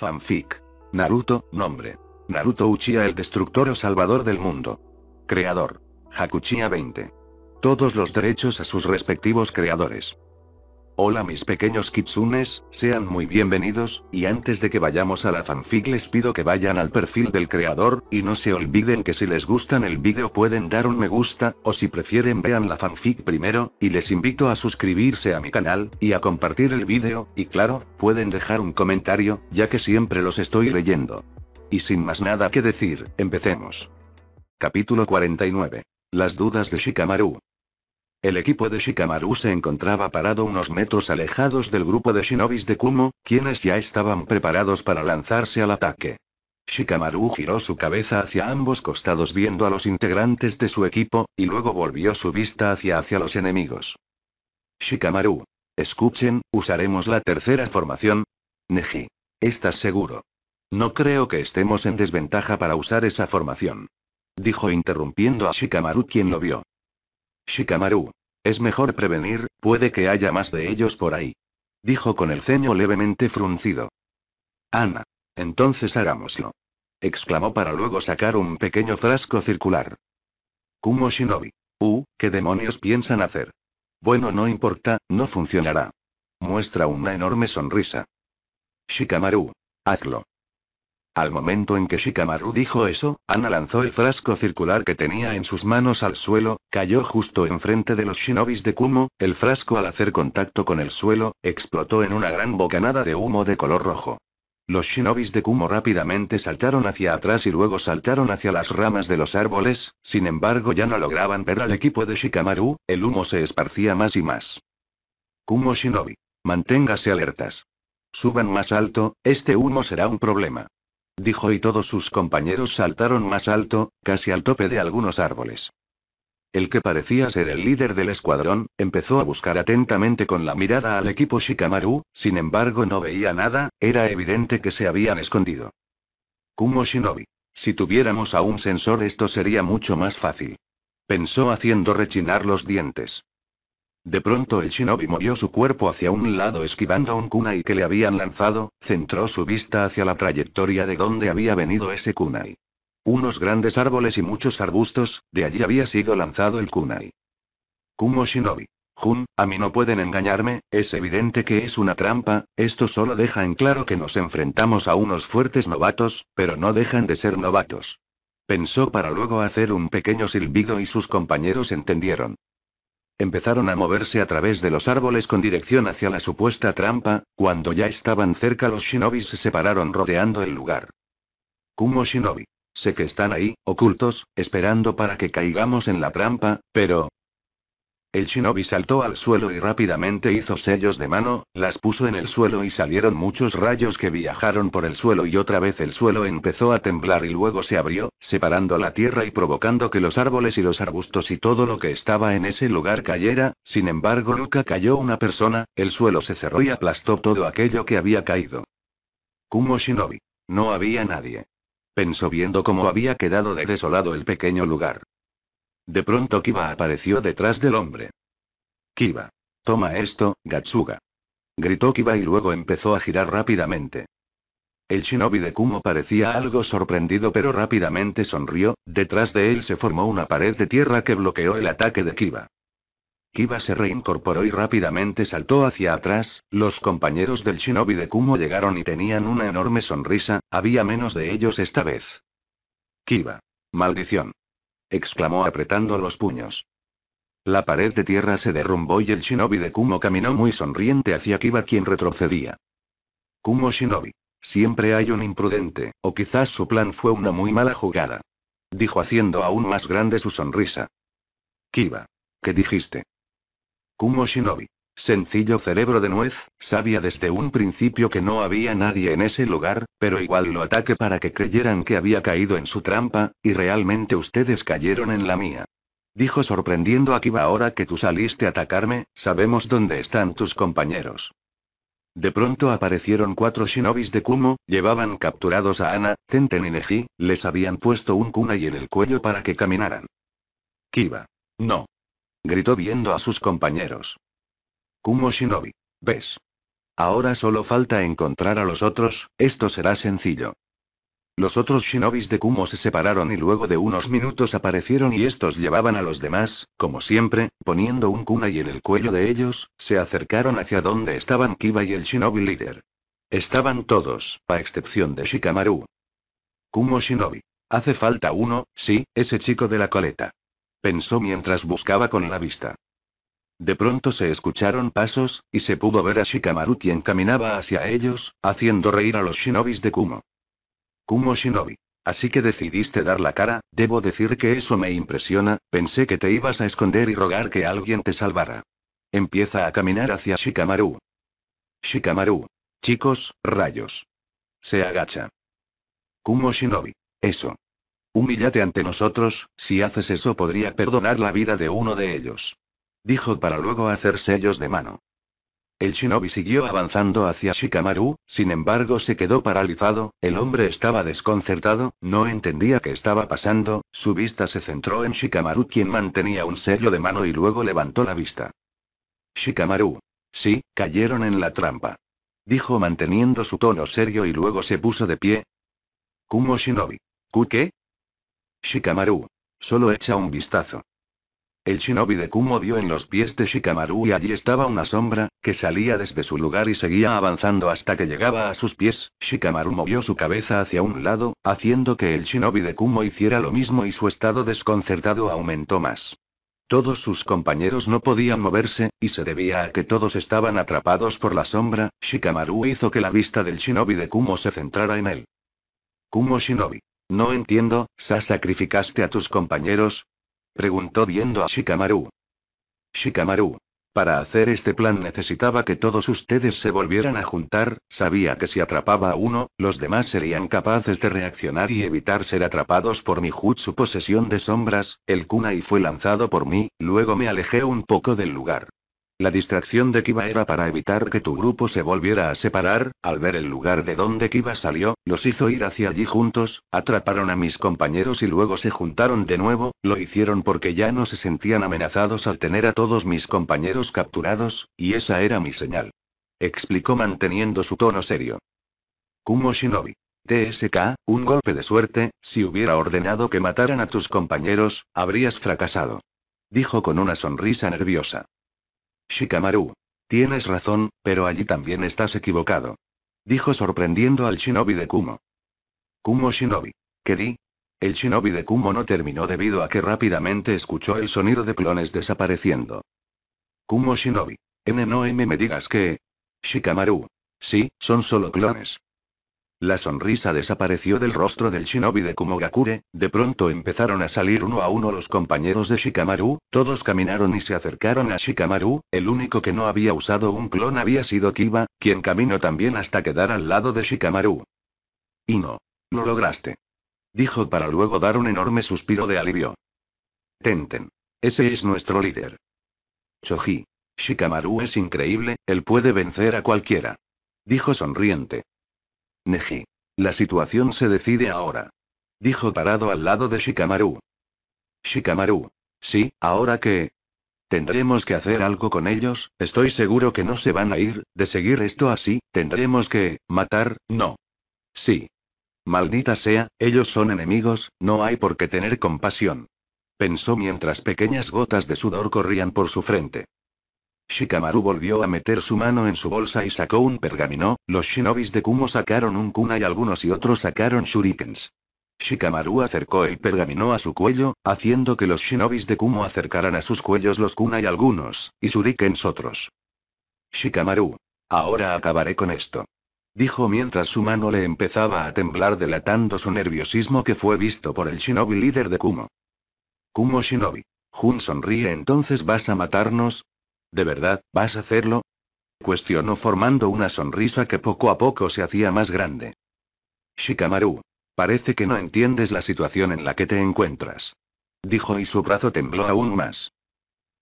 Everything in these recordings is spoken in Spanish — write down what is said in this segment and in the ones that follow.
Fanfic. Naruto, nombre. Naruto Uchiha el destructor o salvador del mundo. Creador. Hakuchia 20. Todos los derechos a sus respectivos creadores. Hola mis pequeños kitsunes, sean muy bienvenidos, y antes de que vayamos a la fanfic les pido que vayan al perfil del creador, y no se olviden que si les gustan el vídeo pueden dar un me gusta, o si prefieren vean la fanfic primero, y les invito a suscribirse a mi canal, y a compartir el vídeo, y claro, pueden dejar un comentario, ya que siempre los estoy leyendo. Y sin más nada que decir, empecemos. Capítulo 49. Las dudas de Shikamaru. El equipo de Shikamaru se encontraba parado unos metros alejados del grupo de shinobis de Kumo, quienes ya estaban preparados para lanzarse al ataque. Shikamaru giró su cabeza hacia ambos costados viendo a los integrantes de su equipo, y luego volvió su vista hacia hacia los enemigos. Shikamaru. Escuchen, usaremos la tercera formación. Neji. ¿Estás seguro? No creo que estemos en desventaja para usar esa formación. Dijo interrumpiendo a Shikamaru quien lo vio. Shikamaru. Es mejor prevenir, puede que haya más de ellos por ahí. Dijo con el ceño levemente fruncido. Ana. Entonces hagámoslo. Exclamó para luego sacar un pequeño frasco circular. Kumo Shinobi. Uh, ¿qué demonios piensan hacer? Bueno, no importa, no funcionará. Muestra una enorme sonrisa. Shikamaru. Hazlo. Al momento en que Shikamaru dijo eso, Ana lanzó el frasco circular que tenía en sus manos al suelo, cayó justo enfrente de los shinobis de Kumo, el frasco al hacer contacto con el suelo, explotó en una gran bocanada de humo de color rojo. Los shinobis de Kumo rápidamente saltaron hacia atrás y luego saltaron hacia las ramas de los árboles, sin embargo ya no lograban ver al equipo de Shikamaru, el humo se esparcía más y más. Kumo Shinobi. Manténgase alertas. Suban más alto, este humo será un problema dijo y todos sus compañeros saltaron más alto, casi al tope de algunos árboles. El que parecía ser el líder del escuadrón, empezó a buscar atentamente con la mirada al equipo Shikamaru, sin embargo no veía nada, era evidente que se habían escondido. Kumo Shinobi. Si tuviéramos a un sensor esto sería mucho más fácil. Pensó haciendo rechinar los dientes. De pronto el shinobi movió su cuerpo hacia un lado esquivando un kunai que le habían lanzado, centró su vista hacia la trayectoria de donde había venido ese kunai. Unos grandes árboles y muchos arbustos, de allí había sido lanzado el kunai. Kumo Shinobi. Jun, a mí no pueden engañarme, es evidente que es una trampa, esto solo deja en claro que nos enfrentamos a unos fuertes novatos, pero no dejan de ser novatos. Pensó para luego hacer un pequeño silbido y sus compañeros entendieron. Empezaron a moverse a través de los árboles con dirección hacia la supuesta trampa, cuando ya estaban cerca los shinobis se separaron rodeando el lugar. Kumo Shinobi. Sé que están ahí, ocultos, esperando para que caigamos en la trampa, pero, el shinobi saltó al suelo y rápidamente hizo sellos de mano, las puso en el suelo y salieron muchos rayos que viajaron por el suelo y otra vez el suelo empezó a temblar y luego se abrió, separando la tierra y provocando que los árboles y los arbustos y todo lo que estaba en ese lugar cayera, sin embargo nunca cayó una persona, el suelo se cerró y aplastó todo aquello que había caído. Kumo Shinobi. No había nadie. Pensó viendo cómo había quedado de desolado el pequeño lugar. De pronto Kiba apareció detrás del hombre. Kiba. Toma esto, Gatsuga. Gritó Kiba y luego empezó a girar rápidamente. El shinobi de Kumo parecía algo sorprendido pero rápidamente sonrió, detrás de él se formó una pared de tierra que bloqueó el ataque de Kiba. Kiba se reincorporó y rápidamente saltó hacia atrás, los compañeros del shinobi de Kumo llegaron y tenían una enorme sonrisa, había menos de ellos esta vez. Kiba. Maldición exclamó apretando los puños. La pared de tierra se derrumbó y el shinobi de Kumo caminó muy sonriente hacia Kiba quien retrocedía. Kumo Shinobi. Siempre hay un imprudente, o quizás su plan fue una muy mala jugada. Dijo haciendo aún más grande su sonrisa. Kiba. ¿Qué dijiste? Kumo Shinobi. Sencillo cerebro de nuez, sabía desde un principio que no había nadie en ese lugar, pero igual lo ataque para que creyeran que había caído en su trampa, y realmente ustedes cayeron en la mía. Dijo sorprendiendo a Kiba ahora que tú saliste a atacarme, sabemos dónde están tus compañeros. De pronto aparecieron cuatro shinobis de Kumo, llevaban capturados a Ana, Tenten y Neji, les habían puesto un kunai en el cuello para que caminaran. Kiba. No. Gritó viendo a sus compañeros. Kumo Shinobi. ¿Ves? Ahora solo falta encontrar a los otros, esto será sencillo. Los otros shinobis de Kumo se separaron y luego de unos minutos aparecieron y estos llevaban a los demás, como siempre, poniendo un kunai en el cuello de ellos, se acercaron hacia donde estaban Kiba y el shinobi líder. Estaban todos, a excepción de Shikamaru. Kumo Shinobi. Hace falta uno, sí, ese chico de la coleta. Pensó mientras buscaba con la vista. De pronto se escucharon pasos, y se pudo ver a Shikamaru quien caminaba hacia ellos, haciendo reír a los shinobis de Kumo. Kumo Shinobi. Así que decidiste dar la cara, debo decir que eso me impresiona, pensé que te ibas a esconder y rogar que alguien te salvara. Empieza a caminar hacia Shikamaru. Shikamaru. Chicos, rayos. Se agacha. Kumo Shinobi. Eso. Humillate ante nosotros, si haces eso podría perdonar la vida de uno de ellos dijo para luego hacer sellos de mano. El shinobi siguió avanzando hacia Shikamaru, sin embargo se quedó paralizado, el hombre estaba desconcertado, no entendía qué estaba pasando, su vista se centró en Shikamaru quien mantenía un sello de mano y luego levantó la vista. Shikamaru. Sí, cayeron en la trampa. Dijo manteniendo su tono serio y luego se puso de pie. Kumo Shinobi. ¿Ku qué? Shikamaru. Solo echa un vistazo. El shinobi de Kumo vio en los pies de Shikamaru y allí estaba una sombra, que salía desde su lugar y seguía avanzando hasta que llegaba a sus pies. Shikamaru movió su cabeza hacia un lado, haciendo que el shinobi de Kumo hiciera lo mismo y su estado desconcertado aumentó más. Todos sus compañeros no podían moverse, y se debía a que todos estaban atrapados por la sombra, Shikamaru hizo que la vista del shinobi de Kumo se centrara en él. Kumo Shinobi. No entiendo, ¿sa sacrificaste a tus compañeros? Preguntó viendo a Shikamaru. Shikamaru. Para hacer este plan necesitaba que todos ustedes se volvieran a juntar, sabía que si atrapaba a uno, los demás serían capaces de reaccionar y evitar ser atrapados por mi jutsu posesión de sombras, el kunai fue lanzado por mí, luego me alejé un poco del lugar. La distracción de Kiba era para evitar que tu grupo se volviera a separar, al ver el lugar de donde Kiba salió, los hizo ir hacia allí juntos, atraparon a mis compañeros y luego se juntaron de nuevo, lo hicieron porque ya no se sentían amenazados al tener a todos mis compañeros capturados, y esa era mi señal. Explicó manteniendo su tono serio. Kumo Shinobi. TSK, un golpe de suerte, si hubiera ordenado que mataran a tus compañeros, habrías fracasado. Dijo con una sonrisa nerviosa. Shikamaru. Tienes razón, pero allí también estás equivocado. Dijo sorprendiendo al shinobi de Kumo. Kumo Shinobi. ¿Qué di? El shinobi de Kumo no terminó debido a que rápidamente escuchó el sonido de clones desapareciendo. Kumo Shinobi. N no M me digas que... Shikamaru. Sí, son solo clones. La sonrisa desapareció del rostro del shinobi de Kumogakure, de pronto empezaron a salir uno a uno los compañeros de Shikamaru, todos caminaron y se acercaron a Shikamaru, el único que no había usado un clon había sido Kiba, quien caminó también hasta quedar al lado de Shikamaru. Y no. Lo lograste. Dijo para luego dar un enorme suspiro de alivio. Tenten. Ese es nuestro líder. Choji. Shikamaru es increíble, él puede vencer a cualquiera. Dijo sonriente. Neji. La situación se decide ahora. Dijo parado al lado de Shikamaru. Shikamaru. Sí, ahora que... Tendremos que hacer algo con ellos, estoy seguro que no se van a ir, de seguir esto así, tendremos que... matar, no. Sí. Maldita sea, ellos son enemigos, no hay por qué tener compasión. Pensó mientras pequeñas gotas de sudor corrían por su frente. Shikamaru volvió a meter su mano en su bolsa y sacó un pergamino, los shinobis de Kumo sacaron un kuna y algunos y otros sacaron shurikens. Shikamaru acercó el pergamino a su cuello, haciendo que los shinobis de Kumo acercaran a sus cuellos los kuna y algunos, y shurikens otros. Shikamaru. Ahora acabaré con esto. Dijo mientras su mano le empezaba a temblar delatando su nerviosismo que fue visto por el shinobi líder de Kumo. Kumo Shinobi. Jun sonríe entonces vas a matarnos, ¿De verdad, vas a hacerlo? Cuestionó formando una sonrisa que poco a poco se hacía más grande. Shikamaru. Parece que no entiendes la situación en la que te encuentras. Dijo y su brazo tembló aún más.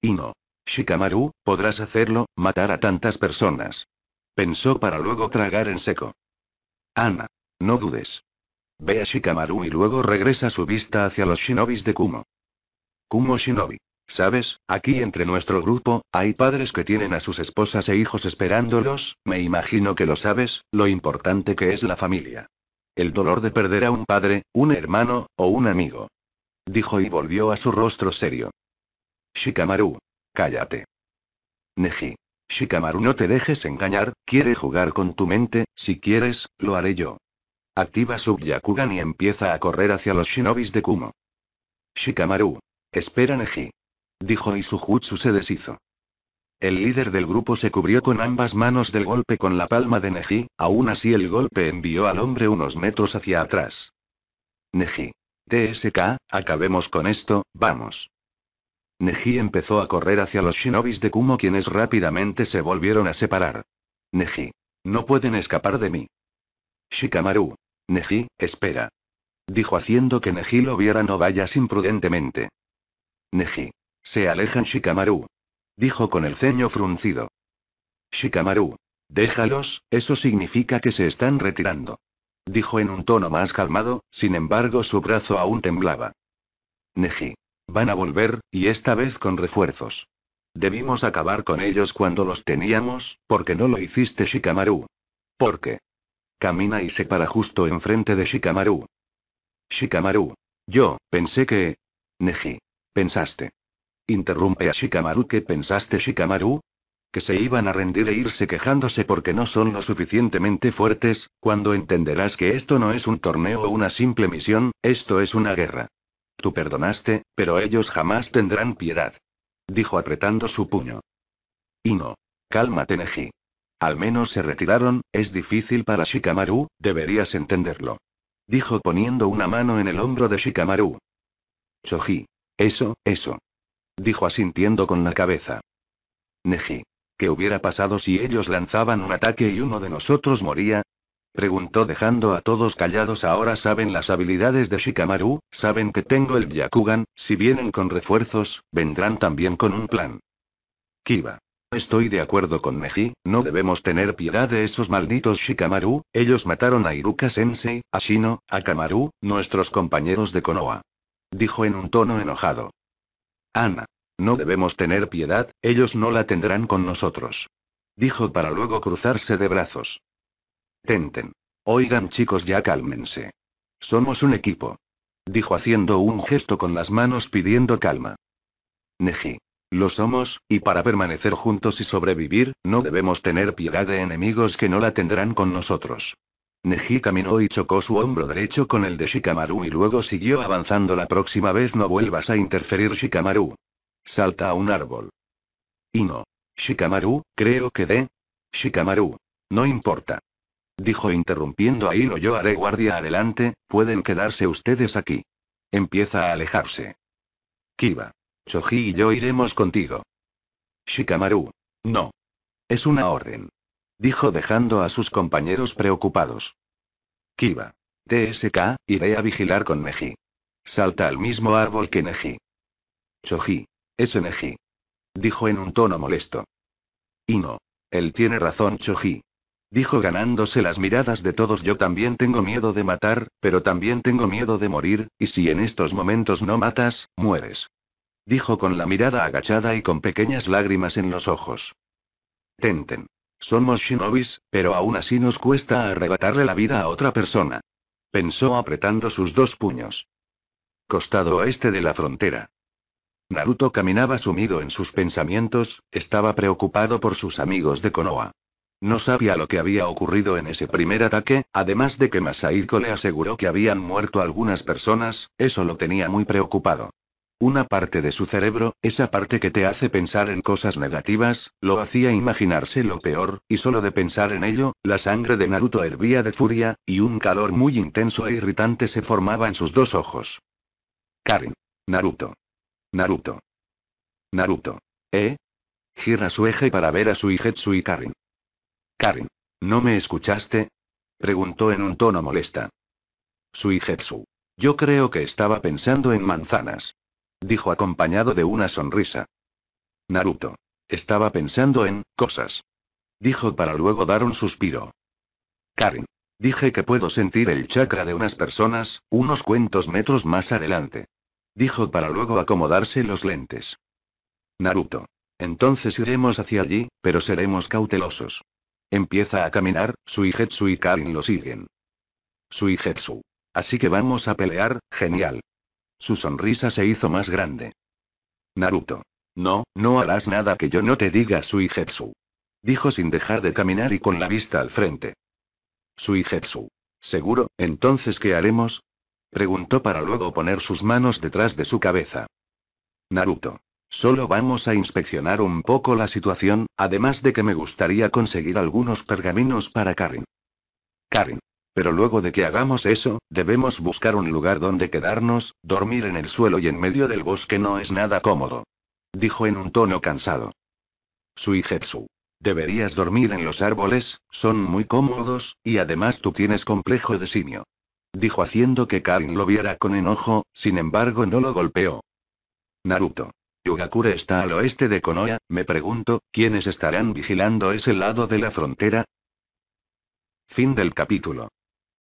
Y no. Shikamaru, podrás hacerlo, matar a tantas personas. Pensó para luego tragar en seco. Ana. No dudes. Ve a Shikamaru y luego regresa su vista hacia los shinobis de Kumo. Kumo Shinobi. Sabes, aquí entre nuestro grupo, hay padres que tienen a sus esposas e hijos esperándolos, me imagino que lo sabes, lo importante que es la familia. El dolor de perder a un padre, un hermano, o un amigo. Dijo y volvió a su rostro serio. Shikamaru. Cállate. Neji. Shikamaru, no te dejes engañar, quiere jugar con tu mente, si quieres, lo haré yo. Activa su Yakugan y empieza a correr hacia los shinobis de Kumo. Shikamaru. Espera Neji dijo y su jutsu se deshizo. El líder del grupo se cubrió con ambas manos del golpe con la palma de Neji, aún así el golpe envió al hombre unos metros hacia atrás. Neji. TSK, acabemos con esto, vamos. Neji empezó a correr hacia los shinobis de Kumo quienes rápidamente se volvieron a separar. Neji. No pueden escapar de mí. Shikamaru. Neji, espera. Dijo haciendo que Neji lo viera no vayas imprudentemente. Neji. Se alejan Shikamaru. Dijo con el ceño fruncido. Shikamaru. Déjalos, eso significa que se están retirando. Dijo en un tono más calmado, sin embargo su brazo aún temblaba. Neji. Van a volver, y esta vez con refuerzos. Debimos acabar con ellos cuando los teníamos, porque no lo hiciste Shikamaru. ¿Por qué? Camina y se para justo enfrente de Shikamaru. Shikamaru. Yo, pensé que... Neji. Pensaste. Interrumpe a Shikamaru. ¿Qué pensaste, Shikamaru? Que se iban a rendir e irse quejándose porque no son lo suficientemente fuertes, cuando entenderás que esto no es un torneo o una simple misión, esto es una guerra. Tú perdonaste, pero ellos jamás tendrán piedad. Dijo apretando su puño. y no Cálmate, Neji. Al menos se retiraron, es difícil para Shikamaru, deberías entenderlo. Dijo poniendo una mano en el hombro de Shikamaru. Choji. Eso, eso dijo asintiendo con la cabeza. Neji. ¿Qué hubiera pasado si ellos lanzaban un ataque y uno de nosotros moría? Preguntó dejando a todos callados. Ahora saben las habilidades de Shikamaru, saben que tengo el Yakugan, si vienen con refuerzos, vendrán también con un plan. Kiba. Estoy de acuerdo con Neji, no debemos tener piedad de esos malditos Shikamaru, ellos mataron a Iruka Sensei, a Shino, a Kamaru, nuestros compañeros de Konoha. Dijo en un tono enojado. Ana. No debemos tener piedad, ellos no la tendrán con nosotros. Dijo para luego cruzarse de brazos. Tenten. Oigan chicos, ya cálmense. Somos un equipo. Dijo haciendo un gesto con las manos pidiendo calma. Neji. Lo somos, y para permanecer juntos y sobrevivir, no debemos tener piedad de enemigos que no la tendrán con nosotros. Neji caminó y chocó su hombro derecho con el de Shikamaru y luego siguió avanzando. La próxima vez no vuelvas a interferir, Shikamaru. Salta a un árbol. Ino. Shikamaru, creo que de. Shikamaru. No importa. Dijo interrumpiendo a Ino. Yo haré guardia adelante, pueden quedarse ustedes aquí. Empieza a alejarse. Kiba. Choji y yo iremos contigo. Shikamaru. No. Es una orden dijo dejando a sus compañeros preocupados. Kiba. TSK, iré a vigilar con Neji. Salta al mismo árbol que Neji. Choji. Es Neji. Dijo en un tono molesto. Y no, Él tiene razón, Choji. Dijo ganándose las miradas de todos. Yo también tengo miedo de matar, pero también tengo miedo de morir, y si en estos momentos no matas, mueres. Dijo con la mirada agachada y con pequeñas lágrimas en los ojos. Tenten. Somos shinobis, pero aún así nos cuesta arrebatarle la vida a otra persona. Pensó apretando sus dos puños. Costado oeste de la frontera. Naruto caminaba sumido en sus pensamientos, estaba preocupado por sus amigos de Konoha. No sabía lo que había ocurrido en ese primer ataque, además de que Masahiko le aseguró que habían muerto algunas personas, eso lo tenía muy preocupado. Una parte de su cerebro, esa parte que te hace pensar en cosas negativas, lo hacía imaginarse lo peor, y solo de pensar en ello, la sangre de Naruto hervía de furia, y un calor muy intenso e irritante se formaba en sus dos ojos. Karen. Naruto. Naruto. Naruto. ¿Eh? Gira su eje para ver a Suijetsu y Karen. Karen. ¿No me escuchaste? Preguntó en un tono molesta. Suigetsu. Yo creo que estaba pensando en manzanas dijo acompañado de una sonrisa. Naruto. Estaba pensando en cosas. Dijo para luego dar un suspiro. Karen. Dije que puedo sentir el chakra de unas personas, unos cuantos metros más adelante. Dijo para luego acomodarse los lentes. Naruto. Entonces iremos hacia allí, pero seremos cautelosos. Empieza a caminar, Suijetsu y Karin lo siguen. Suijetsu, Así que vamos a pelear, genial. Su sonrisa se hizo más grande. Naruto. No, no harás nada que yo no te diga, Suijetsu. Dijo sin dejar de caminar y con la vista al frente. Suijetsu. ¿Seguro? Entonces, ¿qué haremos? Preguntó para luego poner sus manos detrás de su cabeza. Naruto. Solo vamos a inspeccionar un poco la situación, además de que me gustaría conseguir algunos pergaminos para Karin. Karin. Pero luego de que hagamos eso, debemos buscar un lugar donde quedarnos, dormir en el suelo y en medio del bosque no es nada cómodo. Dijo en un tono cansado. Suijetsu. Deberías dormir en los árboles, son muy cómodos, y además tú tienes complejo de simio. Dijo haciendo que Karin lo viera con enojo, sin embargo no lo golpeó. Naruto. Yugakure está al oeste de Konoha, me pregunto, ¿quiénes estarán vigilando ese lado de la frontera? Fin del capítulo.